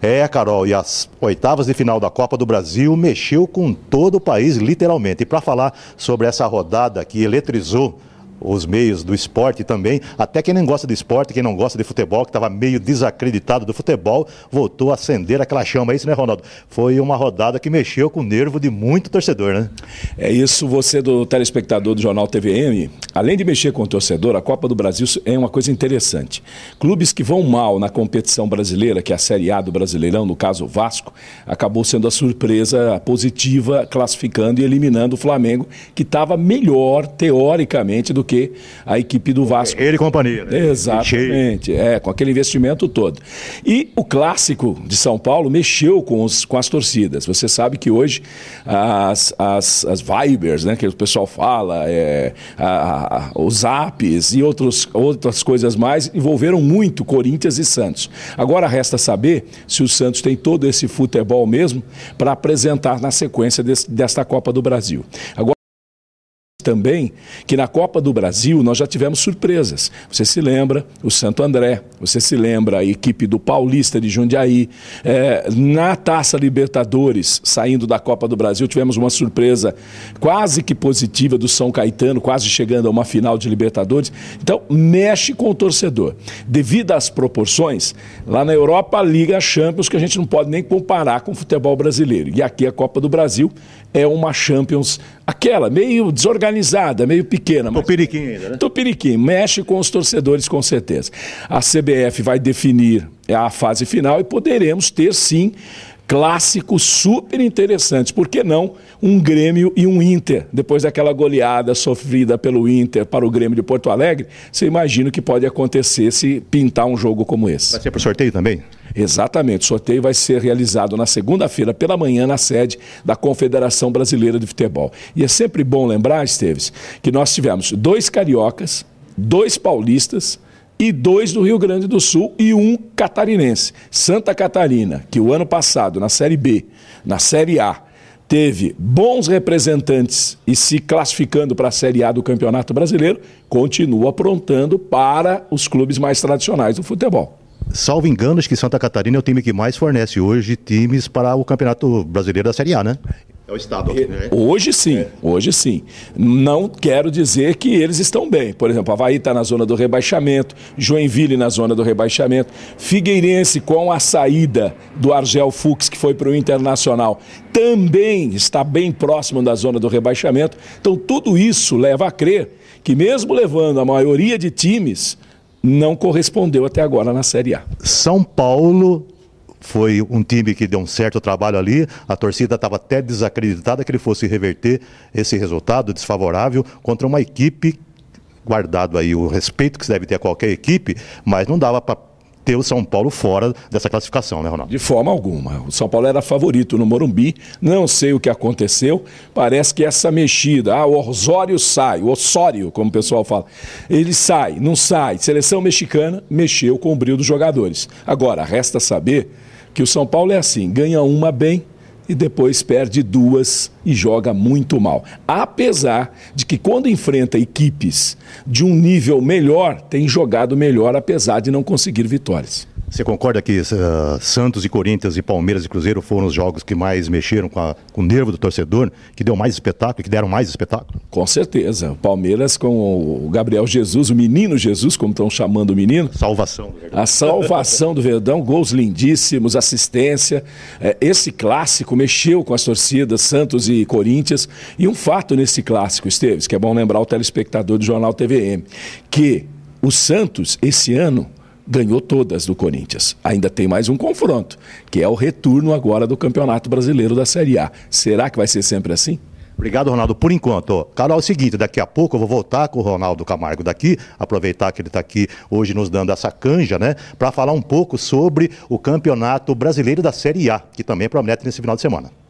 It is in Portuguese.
É, Carol, e as oitavas de final da Copa do Brasil mexeu com todo o país, literalmente. E para falar sobre essa rodada que eletrizou os meios do esporte também, até quem não gosta de esporte, quem não gosta de futebol, que estava meio desacreditado do futebol, voltou a acender aquela chama. É isso, né, Ronaldo? Foi uma rodada que mexeu com o nervo de muito torcedor, né? É isso, você do telespectador do Jornal TVM, além de mexer com o torcedor, a Copa do Brasil é uma coisa interessante. Clubes que vão mal na competição brasileira, que é a Série A do Brasileirão, no caso o Vasco, acabou sendo a surpresa positiva, classificando e eliminando o Flamengo, que estava melhor, teoricamente, do que a equipe do Vasco. Ele e companhia. Né? Exatamente, é, com aquele investimento todo. E o clássico de São Paulo mexeu com, os, com as torcidas. Você sabe que hoje as, as, as Vibers, né, que o pessoal fala, é, a, a, os apps e outros, outras coisas mais envolveram muito Corinthians e Santos. Agora resta saber se o Santos tem todo esse futebol mesmo para apresentar na sequência desse, desta Copa do Brasil. Agora, também que na Copa do Brasil nós já tivemos surpresas. Você se lembra o Santo André, você se lembra a equipe do Paulista de Jundiaí. É, na Taça Libertadores, saindo da Copa do Brasil, tivemos uma surpresa quase que positiva do São Caetano, quase chegando a uma final de Libertadores. Então, mexe com o torcedor. Devido às proporções, lá na Europa, a Liga Champions, que a gente não pode nem comparar com o futebol brasileiro. E aqui a Copa do Brasil é uma Champions, aquela, meio desorganizada organizada, meio pequena. Mas... ainda, né? Tupiriquim. Mexe com os torcedores, com certeza. A CBF vai definir é a fase final e poderemos ter, sim, clássicos super interessantes. Por que não um Grêmio e um Inter? Depois daquela goleada sofrida pelo Inter para o Grêmio de Porto Alegre, você imagina o que pode acontecer se pintar um jogo como esse. Vai ser para sorteio também? Exatamente. O sorteio vai ser realizado na segunda-feira pela manhã na sede da Confederação Brasileira de Futebol. E é sempre bom lembrar, Esteves, que nós tivemos dois cariocas, dois paulistas e dois do Rio Grande do Sul e um catarinense. Santa Catarina, que o ano passado, na Série B, na Série A, teve bons representantes e se classificando para a Série A do Campeonato Brasileiro, continua aprontando para os clubes mais tradicionais do futebol. Salvo enganos, que Santa Catarina é o time que mais fornece hoje times para o Campeonato Brasileiro da Série A, né? É o Estado. Aqui, né? Hoje sim, é. hoje sim. Não quero dizer que eles estão bem. Por exemplo, Havaí está na zona do rebaixamento, Joinville na zona do rebaixamento, Figueirense com a saída do Argel Fux, que foi para o Internacional, também está bem próximo da zona do rebaixamento. Então tudo isso leva a crer que mesmo levando a maioria de times, não correspondeu até agora na Série A. São Paulo foi um time que deu um certo trabalho ali. A torcida estava até desacreditada que ele fosse reverter esse resultado desfavorável contra uma equipe guardado aí o respeito que se deve ter a qualquer equipe, mas não dava para ter o São Paulo fora dessa classificação, né, Ronaldo? De forma alguma. O São Paulo era favorito no Morumbi, não sei o que aconteceu. Parece que essa mexida, ah, o Osório sai, o Osório, como o pessoal fala, ele sai, não sai. Seleção mexicana mexeu com o brilho dos jogadores. Agora, resta saber que o São Paulo é assim, ganha uma bem, e depois perde duas e joga muito mal. Apesar de que quando enfrenta equipes de um nível melhor, tem jogado melhor, apesar de não conseguir vitórias. Você concorda que uh, Santos e Corinthians e Palmeiras e Cruzeiro foram os jogos que mais mexeram com, a, com, o nervo do torcedor, que deu mais espetáculo, que deram mais espetáculo? Com certeza. O Palmeiras com o Gabriel Jesus, o menino Jesus, como estão chamando o menino. Salvação. A salvação do Verdão, gols lindíssimos, assistência. É, esse clássico mexeu com as torcidas Santos e Corinthians. E um fato nesse clássico, Esteves, que é bom lembrar o telespectador do Jornal TVM, que o Santos, esse ano, ganhou todas do Corinthians. Ainda tem mais um confronto, que é o retorno agora do Campeonato Brasileiro da Série A. Será que vai ser sempre assim? Obrigado, Ronaldo, por enquanto. Carol, é o seguinte, daqui a pouco eu vou voltar com o Ronaldo Camargo daqui, aproveitar que ele está aqui hoje nos dando essa canja, né, para falar um pouco sobre o Campeonato Brasileiro da Série A, que também promete nesse final de semana.